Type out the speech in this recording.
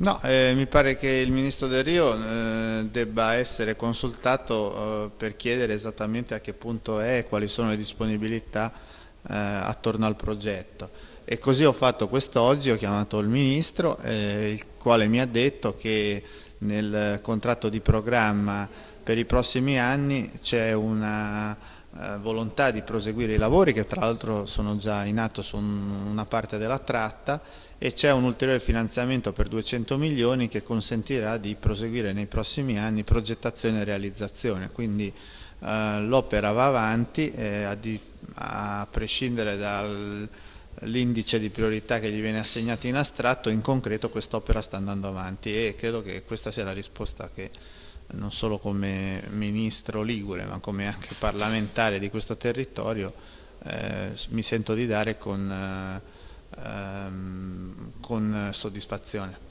No, eh, mi pare che il Ministro Del Rio eh, debba essere consultato eh, per chiedere esattamente a che punto è e quali sono le disponibilità eh, attorno al progetto. E così ho fatto quest'oggi, ho chiamato il Ministro, eh, il quale mi ha detto che nel contratto di programma per i prossimi anni c'è una eh, volontà di proseguire i lavori che tra l'altro sono già in atto su una parte della tratta e c'è un ulteriore finanziamento per 200 milioni che consentirà di proseguire nei prossimi anni progettazione e realizzazione, quindi eh, l'opera va avanti eh, a, di, a prescindere dall'indice di priorità che gli viene assegnato in astratto, in concreto quest'opera sta andando avanti e credo che questa sia la risposta che non solo come ministro ligure ma come anche parlamentare di questo territorio eh, mi sento di dare con, eh, ehm, con soddisfazione.